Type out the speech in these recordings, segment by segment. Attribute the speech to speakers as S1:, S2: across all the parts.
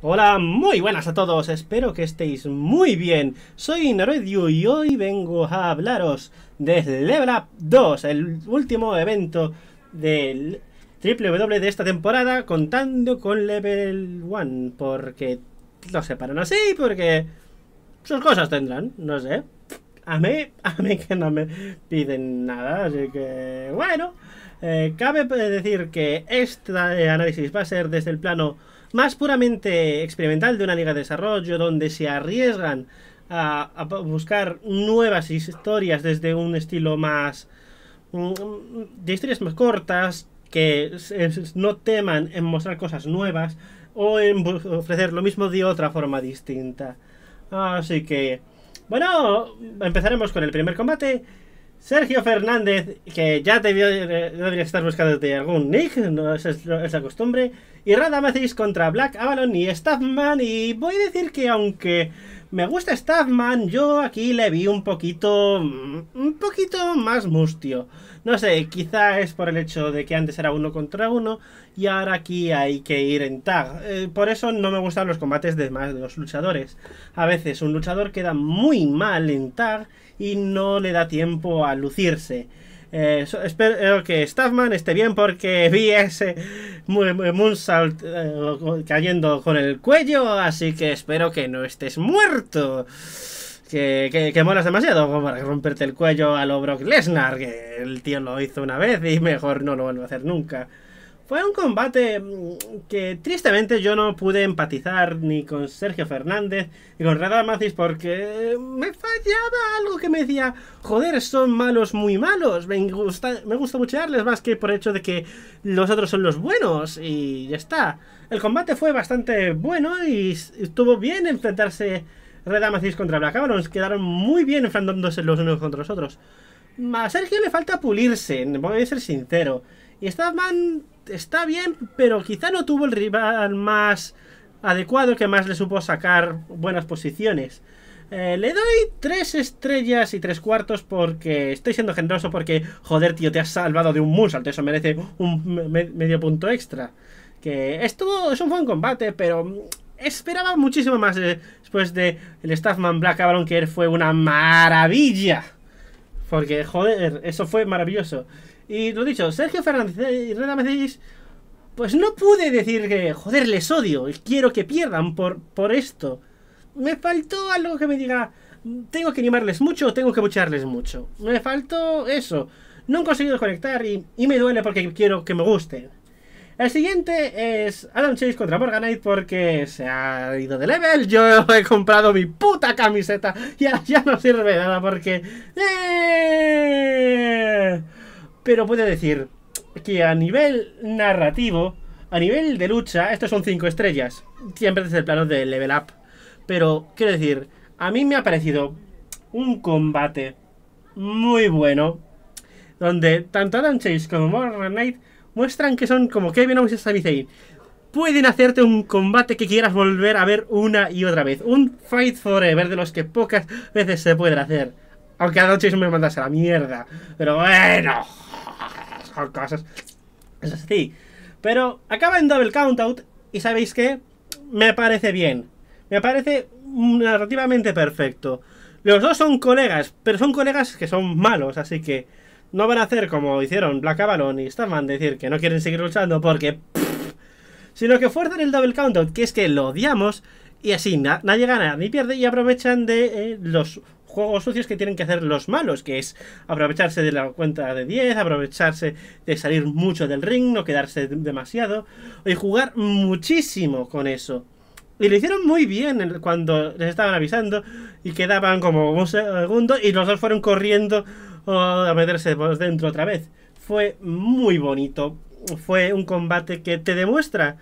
S1: Hola, muy buenas a todos, espero que estéis muy bien. Soy Naredio y hoy vengo a hablaros de Level Up 2, el último evento del WWE de esta temporada, contando con Level 1, porque lo separan así, porque sus cosas tendrán, no sé. A mí, a mí que no me piden nada, así que bueno. Eh, cabe decir que este análisis va a ser desde el plano más puramente experimental de una liga de desarrollo donde se arriesgan a, buscar nuevas historias desde un estilo más mm, mm, de historias más cortas que no teman en mostrar cosas nuevas o en ofrecer lo mismo de otra forma distinta. Así que, bueno, empezaremos con el primer combate Sergio Fernández, que ya eh, debería estar buscando de algún nick, no es, la costumbre. Y Radamacis contra Black Avalon y Staffman. Y voy a decir que aunque me gusta Staffman, yo aquí le vi un poquito... Mm, un poquito más mustio. No sé, quizá es por el hecho de que antes era uno contra uno y ahora aquí hay que ir en tag. Eh, por eso no me gustan los combates de más de los luchadores. A veces un luchador queda muy mal en tag y no le da tiempo a lucirse. Eh, espero que Staffman esté bien porque vi ese Moonsault eh, cayendo con el cuello, así que espero que no estés muerto. Que, que, molas demasiado para romperte el cuello a lo Brock Lesnar, que el tío lo hizo una vez y mejor no lo van a hacer nunca. Fue un combate mm, que tristemente yo no pude empatizar ni con Sergio Fernández ni con Red porque me fallaba algo que me decía, joder, son malos muy malos, me gusta, me gusta más que por el hecho de que los otros son los buenos y ya está. El combate fue bastante bueno y estuvo bien enfrentarse Red contra Black nos quedaron muy bien enfrentándose los unos contra los otros. A Sergio le falta pulirse, voy a ser sincero. Y Staffman está bien, pero quizá no tuvo el rival más adecuado que más le supo sacar buenas posiciones. Eh, le doy tres estrellas y tres cuartos porque estoy siendo generoso porque, joder, tío, te has salvado de un moonsault. Eso merece un medio punto extra. Que esto es un buen combate, pero esperaba muchísimo más después de el Staffman Black Avalon, que fue una maravilla. Porque, joder, eso fue maravilloso. Y lo dicho, Sergio Fernández y eh, Reda pues no pude decir que, joder, les odio y quiero que pierdan por, por esto. Me faltó algo que me diga, tengo que animarles mucho o tengo que bucharles mucho. Me faltó eso. No he conseguido conectar y, me duele porque quiero que me gusten. El siguiente es Adam Chase contra Morganite porque se ha ido de level. Yo he comprado mi puta camiseta y ya, no sirve nada porque... ¡Eh! pero puede decir que a nivel narrativo, a nivel de lucha, estos son 5 estrellas. Siempre desde el plano de level up. Pero quiero decir, a mí me ha parecido un combate muy bueno. Donde tanto Adam Chase como Morgan Knight muestran que son como Kevin Owens y Sami Pueden hacerte un combate que quieras volver a ver una y otra vez. Un Fight Forever de los que pocas veces se pueden hacer. Aunque Adam Chase me mandase a la mierda. Pero bueno cosas. Es así. Pero acaba en double out y sabéis que me parece bien. Me parece narrativamente perfecto. Los dos son colegas, pero son colegas que son malos, así que no van a hacer como hicieron Black Avalon y Starman, decir que no quieren seguir luchando porque... sino que fuerzan el double out, que es que lo odiamos y así nadie gana ni pierde y aprovechan de eh, los juegos sucios que tienen que hacer los malos, que es aprovecharse de la cuenta de 10, aprovecharse de salir mucho del ring, no quedarse demasiado, y jugar muchísimo con eso. Y lo hicieron muy bien cuando les estaban avisando y quedaban como un segundo y los dos fueron corriendo oh, a meterse dentro otra vez. Fue muy bonito. Fue un combate que te demuestra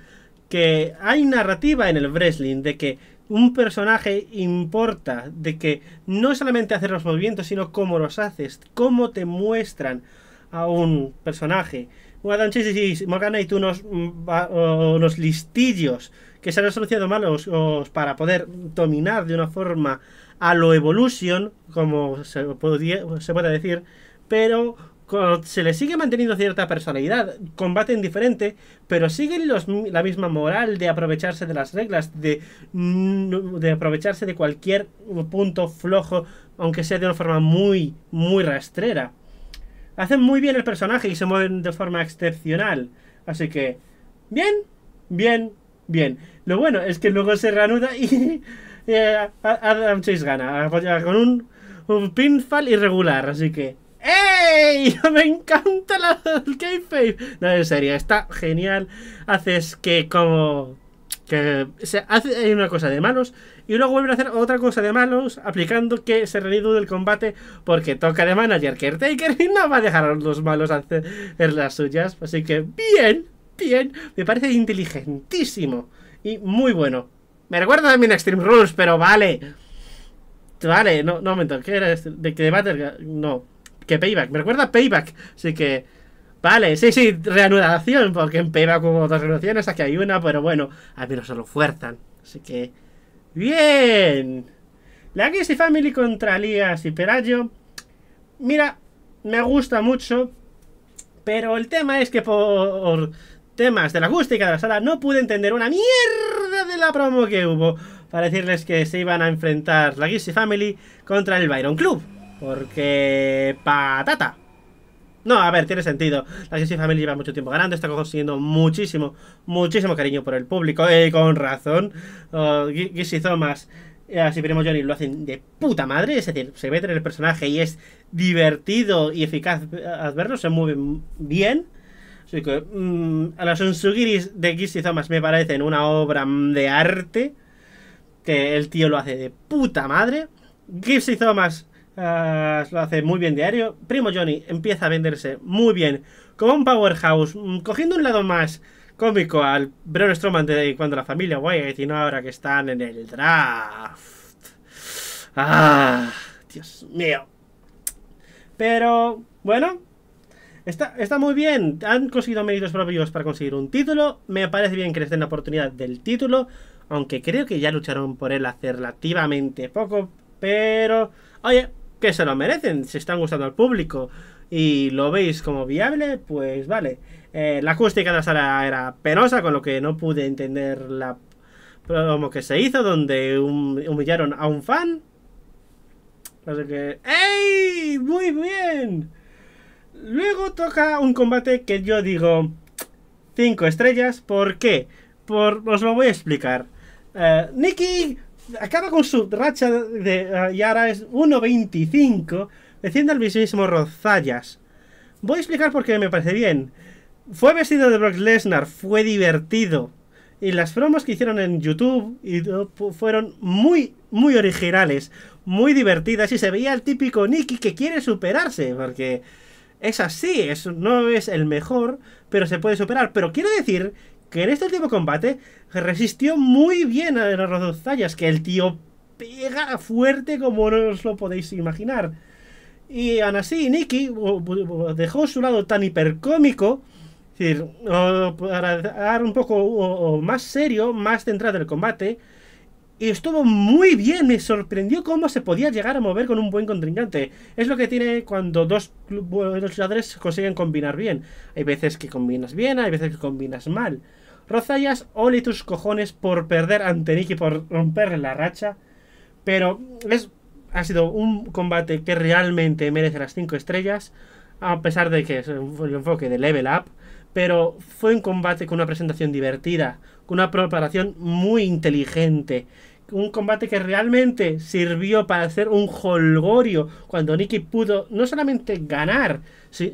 S1: que hay narrativa en el wrestling, de que un personaje importa de que no solamente hacer los movimientos, sino cómo los haces, cómo te muestran a un personaje. Bueno, Chase y y tú unos, mm, unos listillos que se han solucionado malos para poder dominar de una forma a lo Evolution, como se, se puede decir, pero se le sigue manteniendo cierta personalidad, combaten diferente, pero siguen la misma moral de aprovecharse de las reglas, de, de aprovecharse de cualquier punto flojo, aunque sea de una forma muy, muy rastrera. Hacen muy bien el personaje y se mueven de forma excepcional. Así que, bien, bien, bien. Lo bueno es que luego se reanuda y seis eh, Adam gana, con un, un pinfall irregular, así que... ¡Me encanta el k No, en serio, está genial. Haces que como... Que se hace una cosa de malos y luego vuelve a hacer otra cosa de malos aplicando que se reanude del combate porque toca de manager Caretaker y no va a dejar a los malos hacer las suyas. Así que bien, bien, me parece inteligentísimo y muy bueno. Me recuerda también a Extreme Rules, pero vale. Vale, no, no, toque ¿qué era? ¿De, de Battle? No que Payback. Me recuerda Payback. Así que. Vale, sí, sí, reanudación. Porque en Payback hubo dos reanudaciones. Aquí hay una, pero bueno, al menos se lo fuerzan. Así que. ¡Bien! La Gacy Family contra Lías y Perayo. Mira, me gusta mucho. Pero el tema es que por temas de la acústica de la sala no pude entender una mierda de la promo que hubo para decirles que se iban a enfrentar la Gizzy Family contra el Byron Club. Porque... ¡Patata! No, a ver, tiene sentido. La Kissy Family lleva mucho tiempo ganando, está consiguiendo muchísimo, muchísimo cariño por el público, y eh, con razón. Uh, Thomas, eh, así veremos Johnny, lo hacen de puta madre, es decir, se meten en el personaje y es divertido y eficaz eh, al verlo, se mueven bien. Así que mm, a las Unsugiris de Kissy Thomas me parecen una obra mm, de arte, que el tío lo hace de puta madre. Kissy Thomas Ah, lo hace muy bien diario. Primo Johnny empieza a venderse muy bien como un powerhouse, mm, cogiendo un lado más cómico al Bruno Strowman de cuando la familia Wyatt y ahora que están en el draft. Ah, Dios mío. Pero, bueno. Está, está muy bien. Han conseguido méritos propios para conseguir un título. Me parece bien que les den la oportunidad del título. Aunque creo que ya lucharon por él hace relativamente poco. Pero, oye, que se lo merecen, si están gustando al público y lo veis como viable, pues vale. Eh, la acústica de la sala era penosa, con lo que no pude entender la promo que se hizo, donde humillaron a un fan. Así que, ¡Ey! ¡Muy bien! Luego toca un combate que yo digo 5 estrellas. ¿Por qué? Por, os lo voy a explicar. Eh, Nikki acaba con su racha de, eh, Yara, es 1.25, desciende al mismísimo Rozallas. Voy a explicar por qué me parece bien. Fue vestido de Brock Lesnar, fue divertido. Y las promos que hicieron en YouTube fueron muy, muy originales, muy divertidas. Y se veía el típico Nicky que quiere superarse, porque es así, no es el mejor, pero se puede superar. Pero quiero decir que en este último combate resistió muy bien a las tallas que el tío pega fuerte como no os lo podéis imaginar. Y aún así, Nicky dejó su lado tan hipercómico, es para dar un poco más serio, más centrado entrada el combate, y estuvo muy bien. Me sorprendió cómo se podía llegar a mover con un buen contrincante. Es lo que tiene cuando dos buenos jugadores consiguen combinar bien. Hay veces que combinas bien, hay veces que combinas mal. Rozallas ole tus cojones por perder ante Nicky, por romper la racha. Pero es, ha sido un combate que realmente merece las 5 estrellas. A pesar de que es un enfoque de level up. Pero fue un combate con una presentación divertida, con una preparación muy inteligente. Un combate que realmente sirvió para hacer un holgorio cuando Nicky pudo no solamente ganar,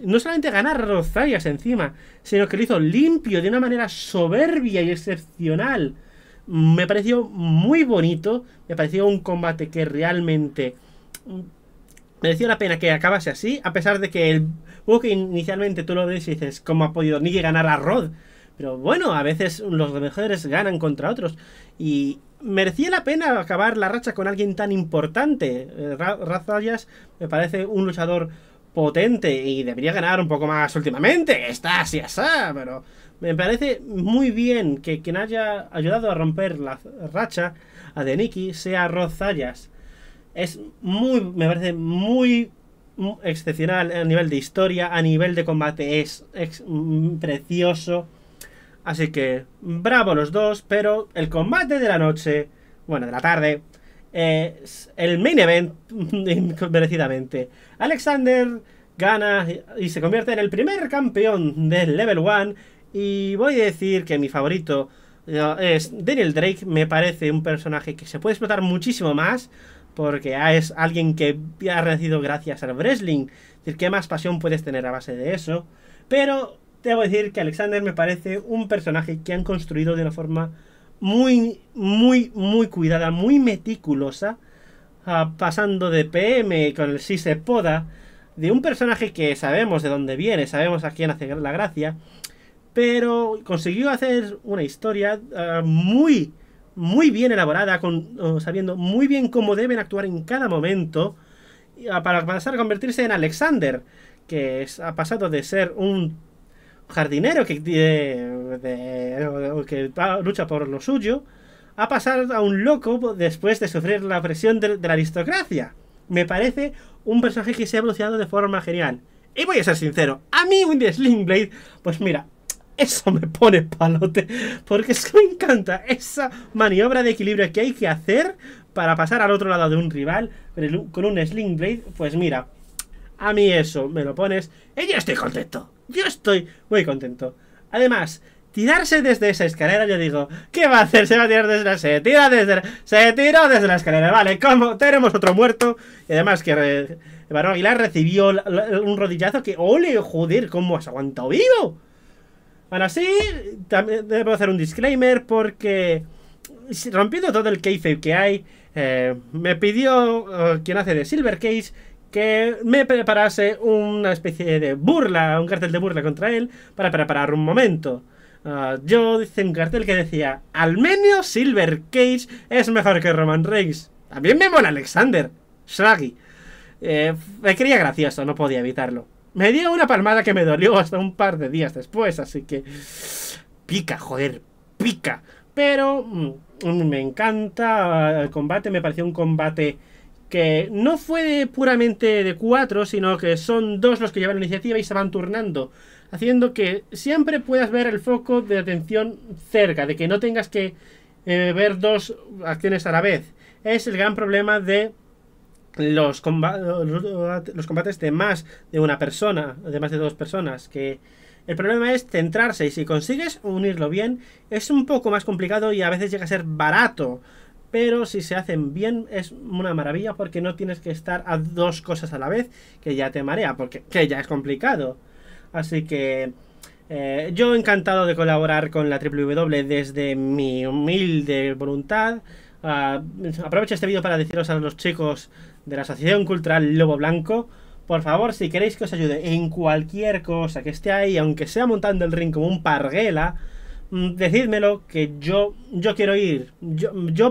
S1: no solamente ganar Rosarias encima, sino que lo hizo limpio de una manera soberbia y excepcional. Me pareció muy bonito, me pareció un combate que realmente mm, mereció la pena que acabase así, a pesar de que el que inicialmente tú lo ves y dices, ¿cómo ha podido Nicky ganar a Rod? Pero bueno, a veces los mejores ganan contra otros. Y merecía la pena acabar la racha con alguien tan importante. Eh, razallas me parece un luchador potente y debería ganar un poco más últimamente. Está así, así, pero me parece muy bien que quien haya ayudado a romper la racha a Deniki sea Rozayas. Es muy, me parece muy, excepcional a nivel de historia, a nivel de combate, es mm, precioso. Así que, bravo los dos, pero el combate de la noche, bueno, de la tarde, es el main event, merecidamente. Alexander gana y se convierte en el primer campeón del Level 1. Y voy a decir que mi favorito eh, es Daniel Drake, me parece un personaje que se puede explotar muchísimo más. Porque ah, es alguien que ha recibido gracias al wrestling. Es decir, ¿qué más pasión puedes tener a base de eso? Pero debo decir que Alexander me parece un personaje que han construido de una forma muy, muy, muy cuidada, muy meticulosa, ah, pasando de PM con el si se poda, de un personaje que sabemos de dónde viene, sabemos a quién hace la gracia, pero consiguió hacer una historia ah, muy, muy bien elaborada, con, sabiendo muy bien cómo deben actuar en cada momento ah, para pasar a convertirse en Alexander, que ha pasado de ser un jardinero que, eh, que ah, lucha por lo suyo, a pasar a un loco después de sufrir la presión de, la aristocracia. Me parece un personaje que se ha evolucionado de forma genial. Y voy a ser sincero, a mí un Sling Blade, pues mira, eso me pone palote, porque es que me encanta esa maniobra de equilibrio que hay que hacer para pasar al otro lado de un rival con un Sling Blade, pues mira, a mí eso me lo pones y ya estoy contento. Yo estoy muy contento. Además, tirarse desde esa escalera, yo digo, ¿qué va a hacer? Se va a tirar desde la... Se tira desde Se tiró desde la escalera, vale, como tenemos otro muerto. Y además que Barón Aguilar recibió un rodillazo que... ¡Ole, joder! ¿Cómo has aguantado vivo? Ahora sí, también debo hacer un disclaimer porque... Rompiendo todo el case que hay, eh, me pidió eh, quien hace de Silver Case que me preparase una especie de burla, un cartel de burla contra él, para preparar un momento. Ah, yo hice un cartel que decía, Almenio Silver Cage es mejor que Roman Reigns. También me mola Alexander, Shaggy. Eh, me quería gracioso, no podía evitarlo. Me dio una palmada que me dolió hasta un par de días después, así que... Pica, joder, pica. Pero mm, mm, me encanta ah, el combate, me pareció un combate que no fue puramente de cuatro, sino que son dos los que llevan la iniciativa y se van turnando, haciendo que siempre puedas ver el foco de atención cerca, de que no tengas que eh, ver dos acciones a la vez. Es el gran problema de los, los combates de más de una persona, de más de dos personas, que... El problema es centrarse y si consigues unirlo bien es un poco más complicado y a veces llega a ser barato pero si se hacen bien es una maravilla porque no tienes que estar a dos cosas a la vez, que ya te marea, porque que ya es complicado. Así que eh, yo encantado de colaborar con la WW e desde mi humilde voluntad. Ah, aprovecho este vídeo para deciros a los chicos de la Asociación Cultural Lobo Blanco, por favor, si queréis que os ayude en cualquier cosa que esté ahí, aunque sea montando el ring como un parguela, Mm, decídmelo que yo, yo quiero ir. Yo, yo,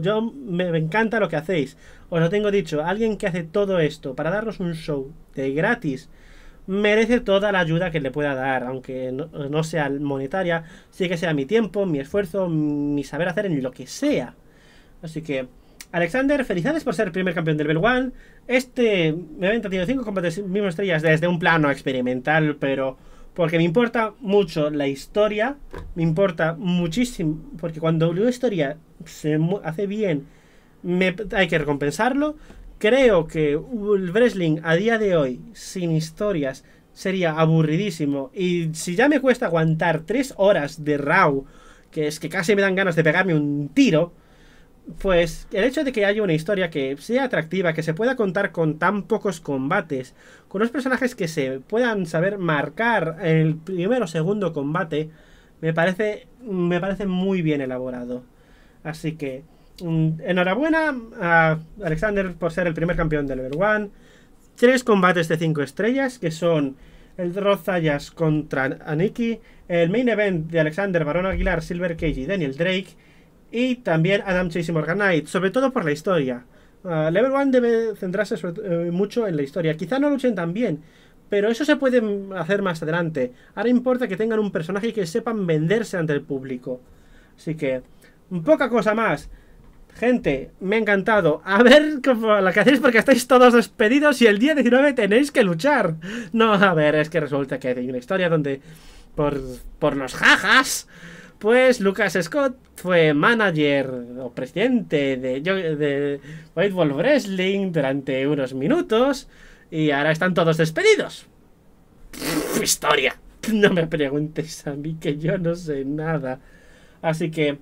S1: yo me, encanta lo que hacéis. Os lo tengo dicho, alguien que hace todo esto para darnos un show de gratis merece toda la ayuda que le pueda dar, aunque no, sea monetaria, sí que sea mi tiempo, mi esfuerzo, mi saber hacer en lo que sea. Así que, Alexander, felicidades por ser primer campeón del Bell One. Este evento tiene cinco combates mismo estrellas desde un plano experimental, pero porque me importa mucho la historia, me importa muchísimo, porque cuando una historia se hace bien, hay que recompensarlo. Creo que el wrestling a día de hoy, sin historias, sería aburridísimo. Y si ya me cuesta aguantar tres horas de Raw, que es que casi me dan ganas de pegarme un tiro, pues el hecho de que haya una historia que sea atractiva, que se pueda contar con tan pocos combates, con unos personajes que se puedan saber marcar en el primero o segundo combate, me parece, me parece muy bien elaborado. Así que mm, enhorabuena a Alexander por ser el primer campeón del Level One. Tres combates de cinco estrellas que son el Rozayas contra Aniki, el main event de Alexander Barón Aguilar, Silver Cage y Daniel Drake y también Adam Morgan Morganite, sobre todo por la historia. Ah, Level 1 debe centrarse eh, mucho en la historia. Quizá no luchen tan bien, pero eso se puede hacer más adelante. Ahora importa que tengan un personaje y que sepan venderse ante el público. Así que, poca cosa más. Gente, me ha encantado. A ver cómo la que hacéis porque estáis todos despedidos y el día 19 tenéis que luchar. No, a ver, es que resulta que hay una historia donde por, por los jajas pues Lucas Scott fue manager o presidente de, de White Wolf Wrestling durante unos minutos y ahora están todos despedidos. historia. No me preguntes a mí que yo no sé nada. Así que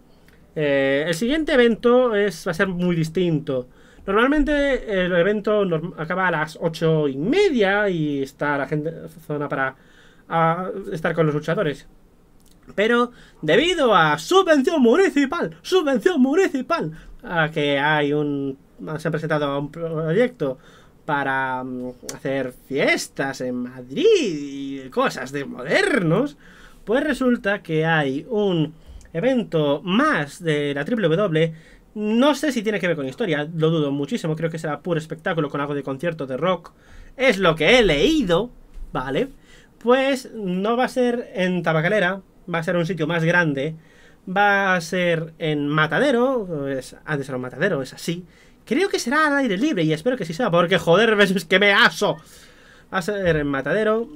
S1: eh, el siguiente evento es, va a ser muy distinto. Normalmente el evento acaba a las ocho y media y está la gente zona para ah, estar con los luchadores. Pero debido a subvención municipal, subvención municipal, a que hay un... se ha presentado un proyecto para mm, hacer fiestas en Madrid y cosas de modernos, pues resulta que hay un evento más de la ww e. No sé si tiene que ver con historia, lo dudo muchísimo, creo que será puro espectáculo con algo de concierto de rock. Es lo que he leído, ¿vale? Pues no va a ser en Tabacalera, va a ser un sitio más grande, va a ser en Matadero, antes era un Matadero, es así. Creo que será al aire libre y espero que sí sea, porque joder, es que me aso. Va a ser en Matadero,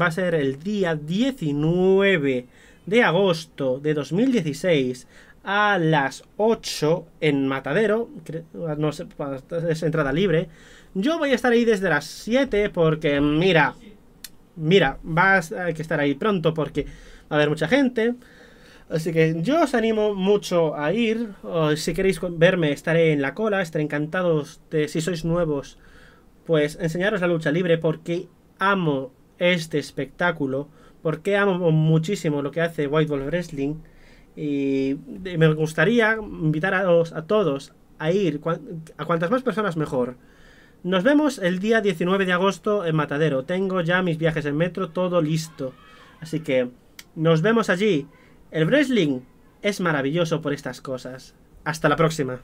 S1: va a ser el día 19 de agosto de 2016 a las 8 en Matadero, no sé, es entrada libre. Yo voy a estar ahí desde las 7 porque, mira, mira, vas a que estar ahí pronto porque a ver, mucha gente. Así que yo os animo mucho a ir. si queréis verme, estaré en la cola. Estaré encantado de, si sois nuevos, pues enseñaros la lucha libre porque amo este espectáculo. Porque amo muchísimo lo que hace White Wolf Wrestling. Y me gustaría invitar a todos a ir. A cuantas más personas mejor. Nos vemos el día 19 de agosto en Matadero. Tengo ya mis viajes en metro, todo listo. Así que nos vemos allí. El wrestling es maravilloso por estas cosas. Hasta la próxima.